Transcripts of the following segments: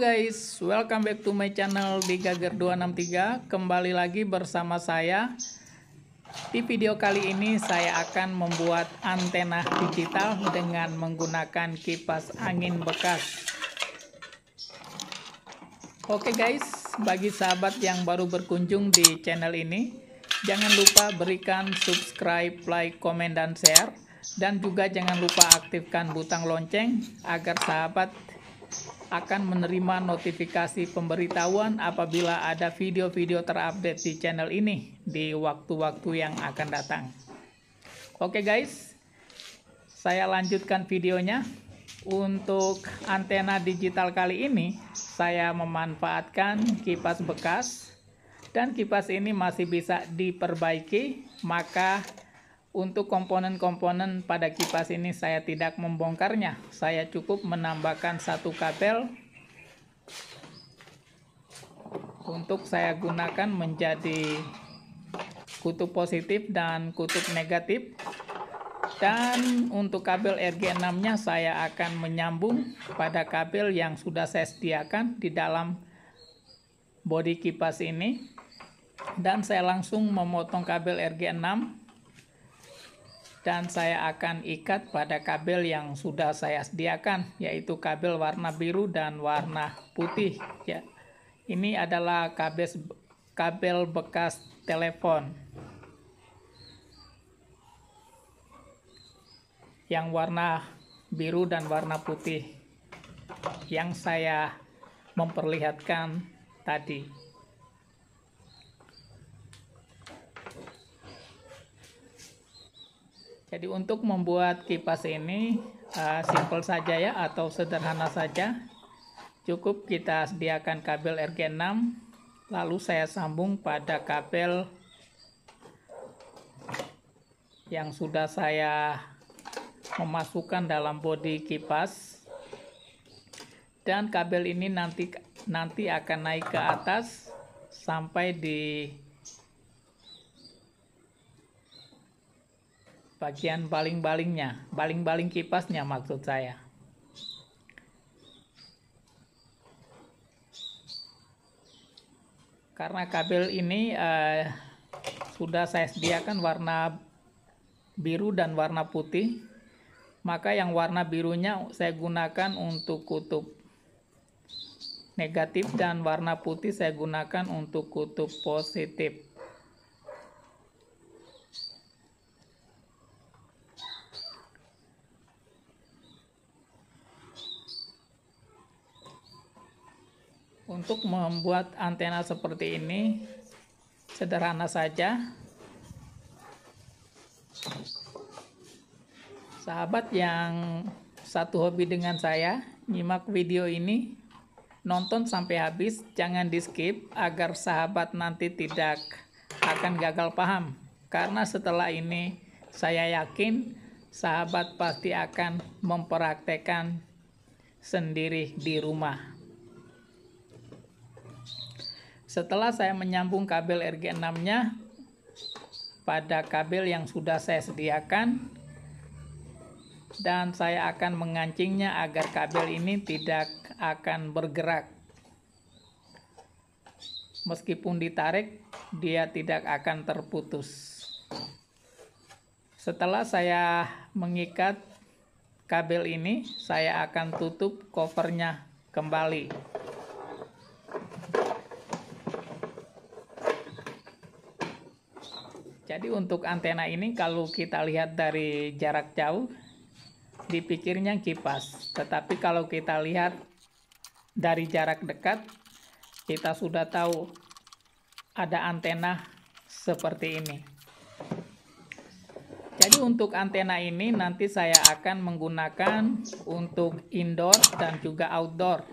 guys, welcome back to my channel di Gager 263 Kembali lagi bersama saya Di video kali ini saya akan membuat antena digital dengan menggunakan kipas angin bekas Oke guys, bagi sahabat yang baru berkunjung di channel ini Jangan lupa berikan subscribe, like, komen, dan share dan juga jangan lupa aktifkan butang lonceng agar sahabat akan menerima notifikasi pemberitahuan apabila ada video-video terupdate di channel ini di waktu-waktu yang akan datang. Oke guys, saya lanjutkan videonya. Untuk antena digital kali ini, saya memanfaatkan kipas bekas dan kipas ini masih bisa diperbaiki, maka untuk komponen-komponen pada kipas ini saya tidak membongkarnya. Saya cukup menambahkan satu kabel untuk saya gunakan menjadi kutub positif dan kutub negatif. Dan untuk kabel RG6-nya saya akan menyambung pada kabel yang sudah saya sediakan di dalam bodi kipas ini. Dan saya langsung memotong kabel RG6 dan saya akan ikat pada kabel yang sudah saya sediakan yaitu kabel warna biru dan warna putih ya ini adalah kabel kabel bekas telepon yang warna biru dan warna putih yang saya memperlihatkan tadi Jadi untuk membuat kipas ini uh, simple saja ya atau sederhana saja. Cukup kita sediakan kabel RG6 lalu saya sambung pada kabel yang sudah saya memasukkan dalam bodi kipas. Dan kabel ini nanti nanti akan naik ke atas sampai di bagian baling-balingnya, baling-baling kipasnya maksud saya. Karena kabel ini eh, sudah saya sediakan warna biru dan warna putih, maka yang warna birunya saya gunakan untuk kutub negatif dan warna putih saya gunakan untuk kutub positif. untuk membuat antena seperti ini sederhana saja sahabat yang satu hobi dengan saya nyimak video ini nonton sampai habis jangan di skip agar sahabat nanti tidak akan gagal paham karena setelah ini saya yakin sahabat pasti akan mempraktekan sendiri di rumah setelah saya menyambung kabel RG6-nya pada kabel yang sudah saya sediakan dan saya akan mengancingnya agar kabel ini tidak akan bergerak. Meskipun ditarik, dia tidak akan terputus. Setelah saya mengikat kabel ini, saya akan tutup covernya kembali. Jadi untuk antena ini kalau kita lihat dari jarak jauh dipikirnya kipas. Tetapi kalau kita lihat dari jarak dekat kita sudah tahu ada antena seperti ini. Jadi untuk antena ini nanti saya akan menggunakan untuk indoor dan juga outdoor.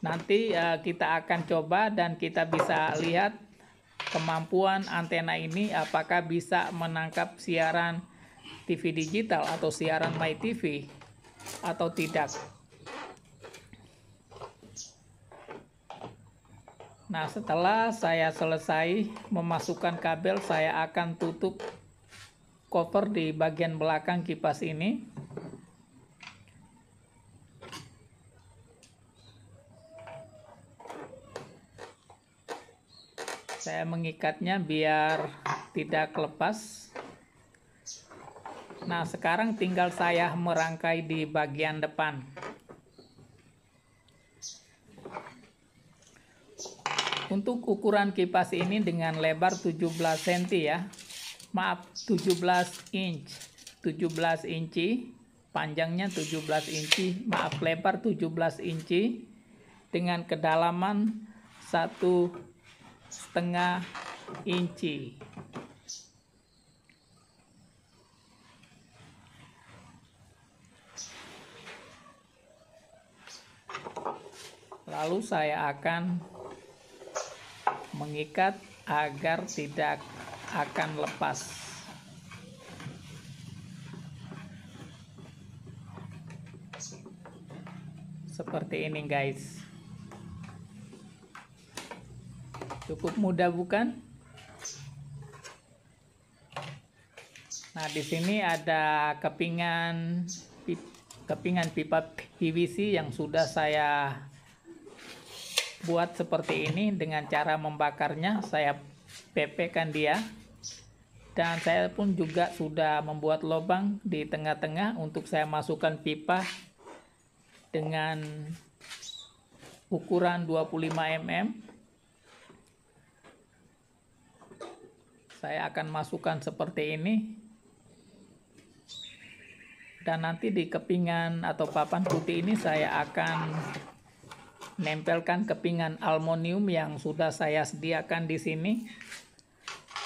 Nanti eh, kita akan coba dan kita bisa lihat kemampuan antena ini apakah bisa menangkap siaran TV digital atau siaran My TV atau tidak. Nah, setelah saya selesai memasukkan kabel, saya akan tutup cover di bagian belakang kipas ini. saya mengikatnya biar tidak lepas nah sekarang tinggal saya merangkai di bagian depan untuk ukuran kipas ini dengan lebar 17 cm ya maaf 17 inch 17 inci panjangnya 17 inci maaf lebar 17 inci dengan kedalaman 1 setengah inci lalu saya akan mengikat agar tidak akan lepas seperti ini guys Cukup mudah bukan? Nah, di sini ada kepingan kepingan pipa PVC yang sudah saya buat seperti ini dengan cara membakarnya, saya pepekan dia. Dan saya pun juga sudah membuat lubang di tengah-tengah untuk saya masukkan pipa dengan ukuran 25 mm saya akan masukkan seperti ini dan nanti di kepingan atau papan putih ini saya akan nempelkan kepingan aluminium yang sudah saya sediakan di sini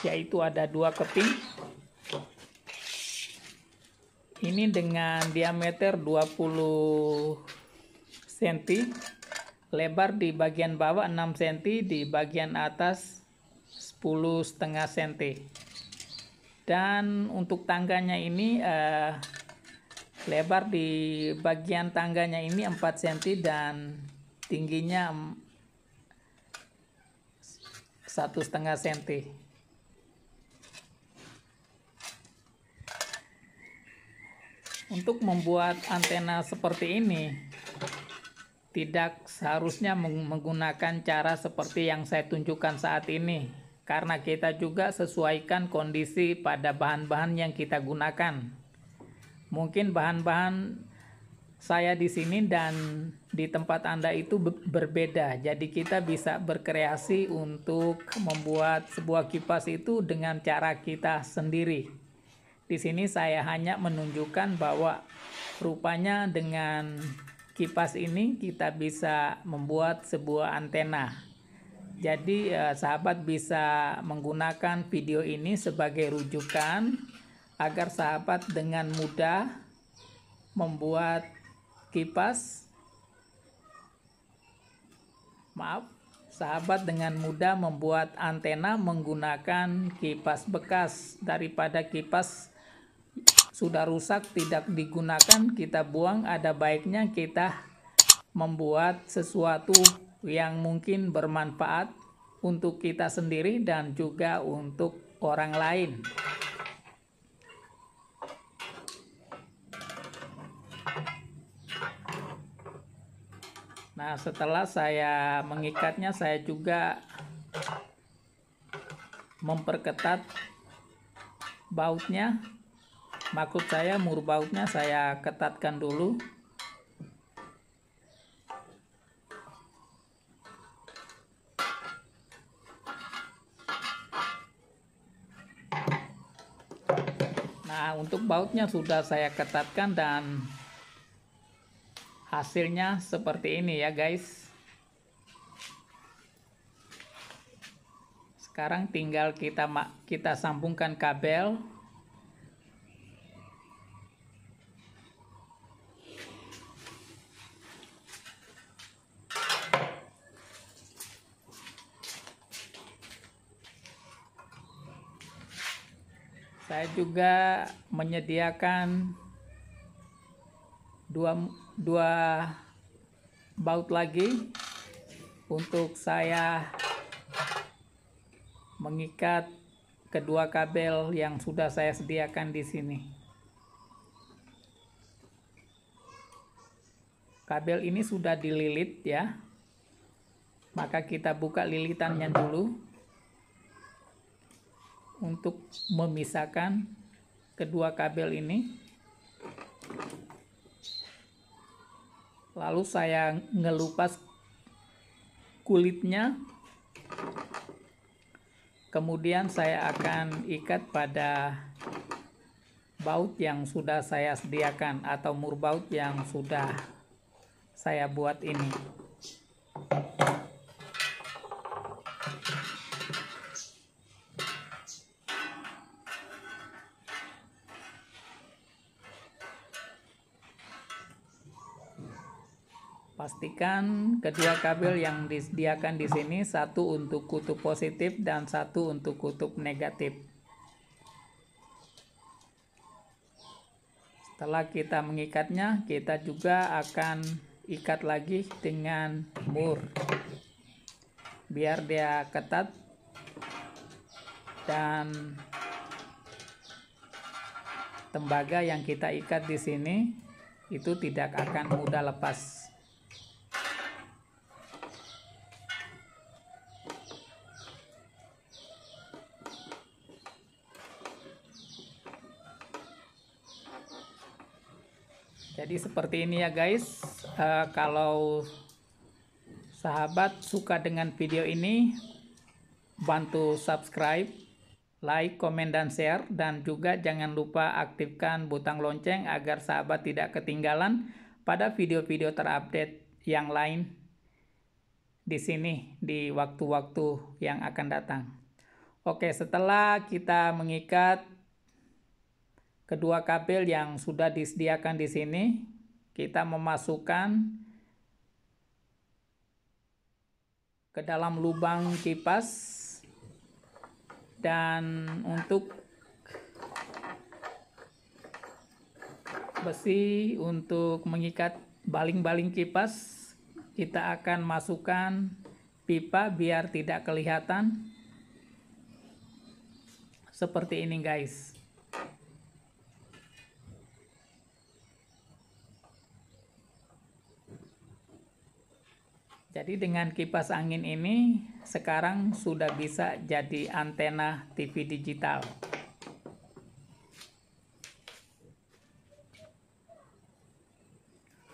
yaitu ada dua keping ini dengan diameter 20 cm lebar di bagian bawah 6 cm di bagian atas 10 setengah senti dan untuk tangganya ini eh, lebar di bagian tangganya ini 4 cm dan tingginya satu setengah senti untuk membuat antena seperti ini tidak seharusnya menggunakan cara seperti yang saya tunjukkan saat ini karena kita juga sesuaikan kondisi pada bahan-bahan yang kita gunakan. Mungkin bahan-bahan saya di sini dan di tempat Anda itu berbeda. Jadi kita bisa berkreasi untuk membuat sebuah kipas itu dengan cara kita sendiri. Di sini saya hanya menunjukkan bahwa rupanya dengan kipas ini kita bisa membuat sebuah antena. Jadi eh, sahabat bisa menggunakan video ini sebagai rujukan agar sahabat dengan mudah membuat kipas maaf sahabat dengan mudah membuat antena menggunakan kipas bekas daripada kipas sudah rusak tidak digunakan kita buang ada baiknya kita membuat sesuatu yang mungkin bermanfaat untuk kita sendiri dan juga untuk orang lain. Nah, setelah saya mengikatnya, saya juga memperketat bautnya. Maksud saya, mur bautnya saya ketatkan dulu. Nah, untuk bautnya sudah saya ketatkan dan hasilnya seperti ini ya guys. Sekarang tinggal kita kita sambungkan kabel saya juga menyediakan dua, dua baut lagi untuk saya mengikat kedua kabel yang sudah saya sediakan di sini. Kabel ini sudah dililit ya. Maka kita buka lilitannya dulu untuk memisahkan kedua kabel ini lalu saya ngelupas kulitnya kemudian saya akan ikat pada baut yang sudah saya sediakan atau mur baut yang sudah saya buat ini. pastikan kedua kabel yang disediakan di sini satu untuk kutub positif dan satu untuk kutub negatif. Setelah kita mengikatnya, kita juga akan ikat lagi dengan mur biar dia ketat dan tembaga yang kita ikat di sini itu tidak akan mudah lepas. Jadi seperti ini ya guys. Uh, kalau sahabat suka dengan video ini, bantu subscribe, like, komen, dan share. Dan juga jangan lupa aktifkan butang lonceng agar sahabat tidak ketinggalan pada video-video terupdate yang lain di sini di waktu-waktu yang akan datang. Oke, setelah kita mengikat kedua kabel yang sudah disediakan di sini kita memasukkan ke dalam lubang kipas dan untuk besi untuk mengikat baling-baling kipas kita akan masukkan pipa biar tidak kelihatan seperti ini guys Jadi dengan kipas angin ini sekarang sudah bisa jadi antena TV digital.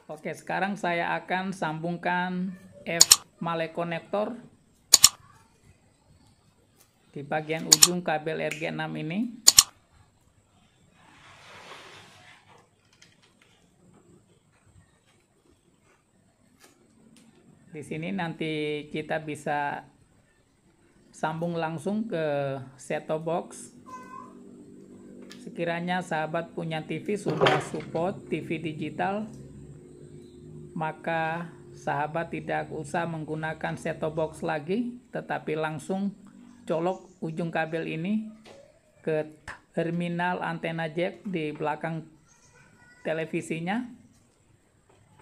Oke, sekarang saya akan sambungkan F male konektor di bagian ujung kabel RG6 ini. Di sini nanti kita bisa sambung langsung ke set-top box. Sekiranya sahabat punya TV sudah support TV digital, maka sahabat tidak usah menggunakan set-top box lagi, tetapi langsung colok ujung kabel ini ke terminal antena jack di belakang televisinya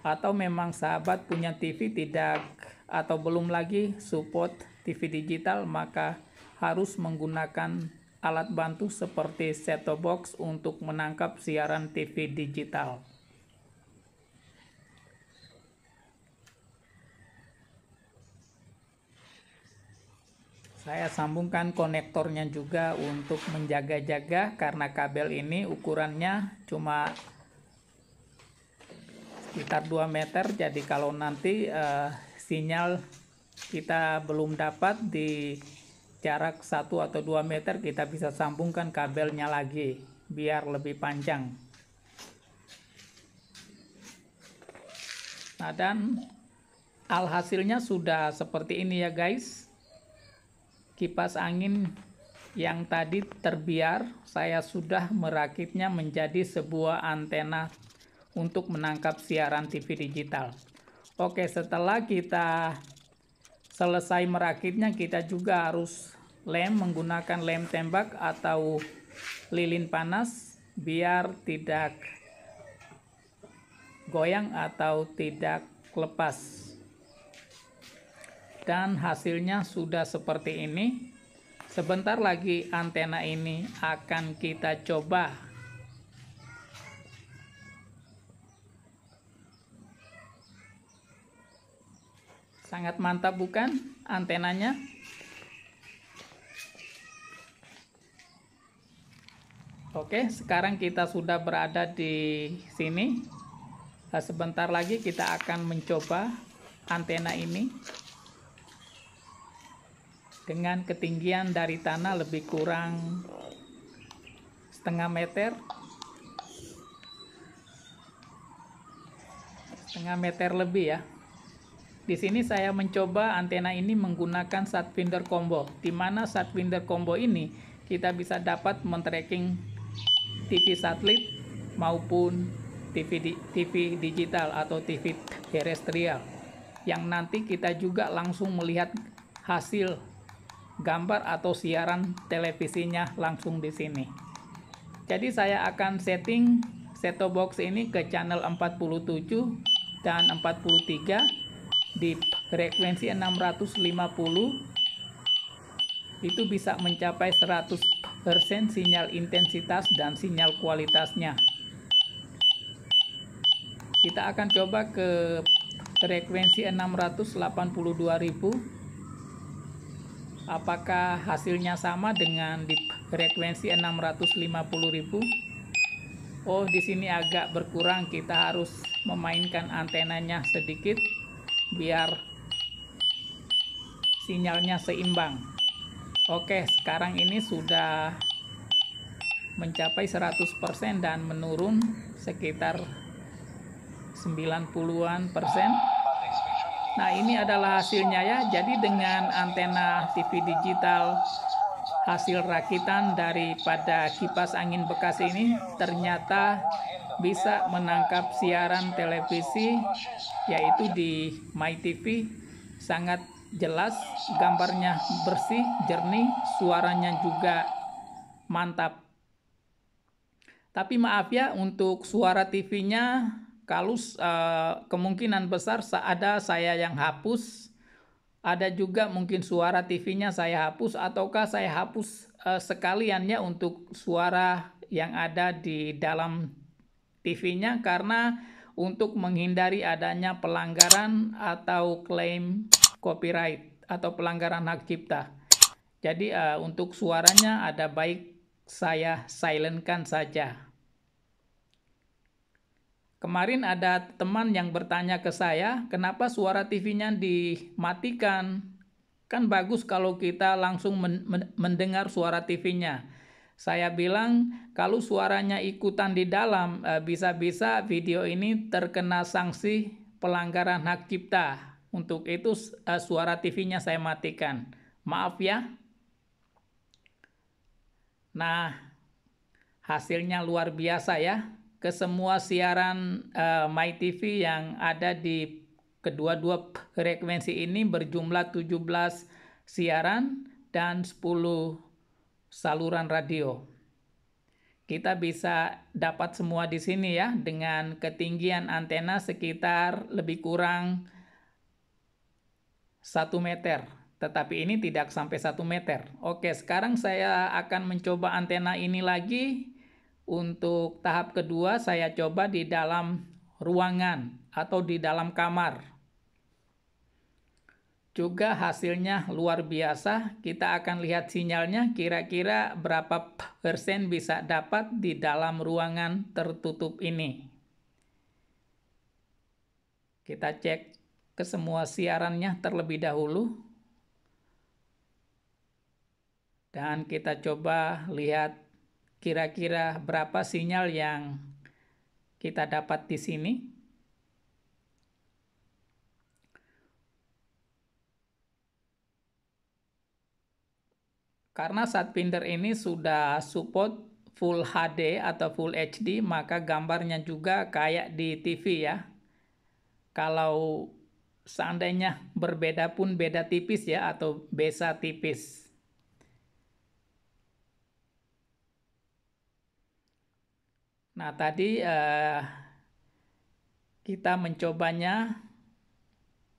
atau memang sahabat punya TV tidak atau belum lagi support TV digital maka harus menggunakan alat bantu seperti set-top box untuk menangkap siaran TV digital. Saya sambungkan konektornya juga untuk menjaga-jaga karena kabel ini ukurannya cuma sekitar 2 meter jadi kalau nanti uh, sinyal kita belum dapat di jarak 1 atau 2 meter kita bisa sambungkan kabelnya lagi biar lebih panjang nah dan alhasilnya sudah seperti ini ya guys kipas angin yang tadi terbiar saya sudah merakitnya menjadi sebuah antena untuk menangkap siaran TV digital. Oke, setelah kita selesai merakitnya, kita juga harus lem menggunakan lem tembak atau lilin panas biar tidak goyang atau tidak lepas. Dan hasilnya sudah seperti ini. Sebentar lagi antena ini akan kita coba Sangat mantap bukan antenanya? Oke, sekarang kita sudah berada di sini. Nah, sebentar lagi kita akan mencoba antena ini dengan ketinggian dari tanah lebih kurang setengah meter. Setengah meter lebih ya. Di sini saya mencoba antena ini menggunakan Satwinder Combo, di mana Satwinder Combo ini kita bisa dapat men-tracking TV satelit maupun TV, di, TV digital atau TV terestrial yang nanti kita juga langsung melihat hasil gambar atau siaran televisinya langsung di sini. Jadi saya akan setting set top box ini ke channel 47 dan 43 di frekuensi 650 itu bisa mencapai 100% sinyal intensitas dan sinyal kualitasnya kita akan coba ke frekuensi 682.000 apakah hasilnya sama dengan di frekuensi 650.000 oh di sini agak berkurang kita harus memainkan antenanya sedikit biar sinyalnya seimbang oke sekarang ini sudah mencapai 100% dan menurun sekitar 90-an persen nah ini adalah hasilnya ya jadi dengan antena TV digital hasil rakitan daripada kipas angin bekas ini ternyata bisa menangkap siaran televisi yaitu di MyTV sangat jelas, gambarnya bersih, jernih, suaranya juga mantap. Tapi maaf ya untuk suara TV-nya kalau uh, eh, kemungkinan besar ada saya yang hapus, ada juga mungkin suara TV-nya saya hapus ataukah saya hapus uh, sekaliannya untuk suara yang ada di dalam TV-nya karena untuk menghindari adanya pelanggaran atau klaim copyright atau pelanggaran hak cipta. Jadi uh, untuk suaranya ada baik saya silentkan saja. Kemarin ada teman yang bertanya ke saya, kenapa suara TV-nya dimatikan? Kan bagus kalau kita langsung men mendengar suara TV-nya. Saya bilang kalau suaranya ikutan di dalam eh, bisa-bisa video ini terkena sanksi pelanggaran hak cipta. Untuk itu eh, suara TV-nya saya matikan. Maaf ya. Nah, hasilnya luar biasa ya. Ke semua siaran uh, My yang ada di kedua-dua frekuensi ini berjumlah 17 siaran dan 10 saluran radio. Kita bisa dapat semua di sini ya dengan ketinggian antena sekitar lebih kurang 1 meter. Tetapi ini tidak sampai 1 meter. Oke, sekarang saya akan mencoba antena ini lagi. Untuk tahap kedua saya coba di dalam ruangan atau di dalam kamar juga hasilnya luar biasa. Kita akan lihat sinyalnya kira-kira berapa persen bisa dapat di dalam ruangan tertutup ini. Kita cek ke semua siarannya terlebih dahulu. Dan kita coba lihat kira-kira berapa sinyal yang kita dapat di sini. Karena saat Pinder ini sudah support Full HD atau Full HD, maka gambarnya juga kayak di TV ya. Kalau seandainya berbeda pun beda tipis ya atau besa tipis. Nah, tadi eh, kita mencobanya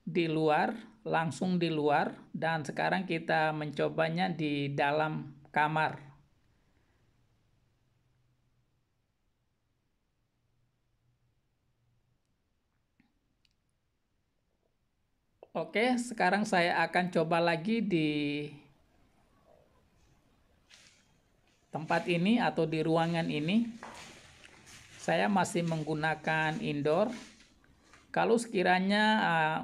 di luar langsung di luar dan sekarang kita mencobanya di dalam kamar. Oke, sekarang saya akan coba lagi di tempat ini atau di ruangan ini. Saya masih menggunakan indoor. Kalau sekiranya uh,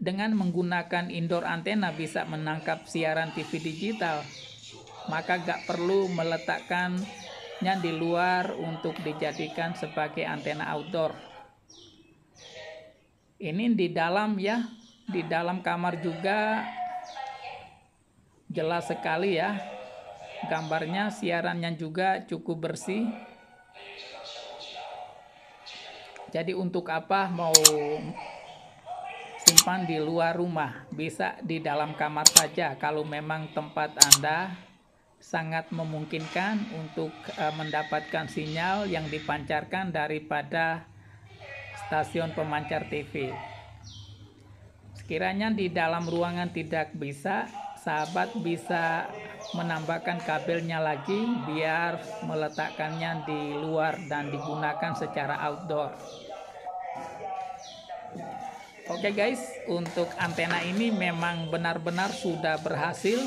dengan menggunakan indoor antena bisa menangkap siaran TV digital, maka gak perlu meletakkannya di luar untuk dijadikan sebagai antena outdoor. Ini di dalam ya, di dalam kamar juga jelas sekali ya. Gambarnya siarannya juga cukup bersih. Jadi untuk apa mau Simpan di luar rumah, bisa di dalam kamar saja kalau memang tempat Anda sangat memungkinkan untuk e, mendapatkan sinyal yang dipancarkan daripada stasiun pemancar TV. Sekiranya di dalam ruangan tidak bisa, sahabat bisa menambahkan kabelnya lagi biar meletakkannya di luar dan digunakan secara outdoor. Oke okay guys, untuk antena ini memang benar-benar sudah berhasil.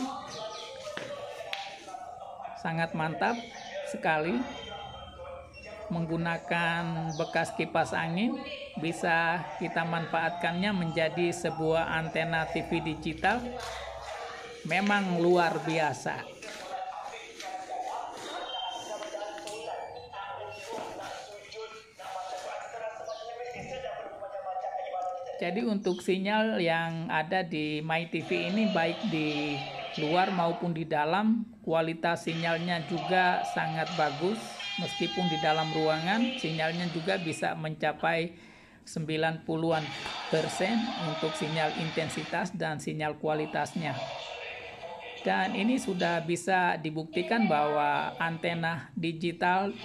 Sangat mantap sekali. Menggunakan bekas kipas angin, bisa kita manfaatkannya menjadi sebuah antena TV digital. Memang luar biasa. jadi untuk sinyal yang ada di MyTV ini baik di luar maupun di dalam kualitas sinyalnya juga sangat bagus meskipun di dalam ruangan sinyalnya juga bisa mencapai 90-an persen untuk sinyal intensitas dan sinyal kualitasnya dan ini sudah bisa dibuktikan bahwa antena digital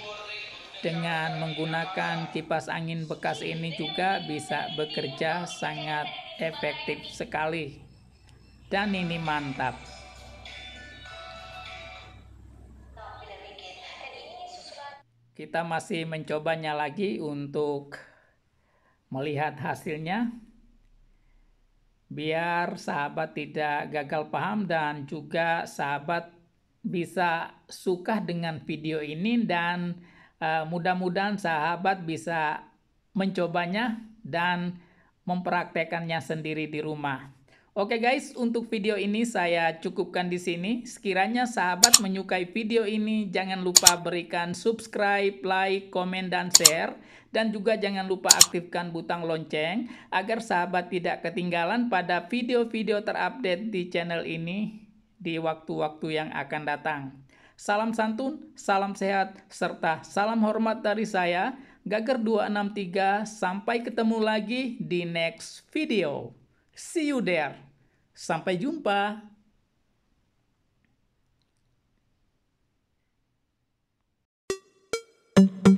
dengan menggunakan kipas angin bekas ini juga bisa bekerja sangat efektif sekali dan ini mantap kita masih mencobanya lagi untuk melihat hasilnya biar sahabat tidak gagal paham dan juga sahabat bisa suka dengan video ini dan Eh, mudah-mudahan sahabat bisa mencobanya dan mempraktekannya sendiri di rumah. Oke guys, untuk video ini saya cukupkan di sini. Sekiranya sahabat menyukai video ini, jangan lupa berikan subscribe, like, komen, dan share. Dan juga jangan lupa aktifkan butang lonceng agar sahabat tidak ketinggalan pada video-video terupdate di channel ini di waktu-waktu yang akan datang. Salam santun, salam sehat, serta salam hormat dari saya, Gager 263. Sampai ketemu lagi di next video. See you there. Sampai jumpa. thank you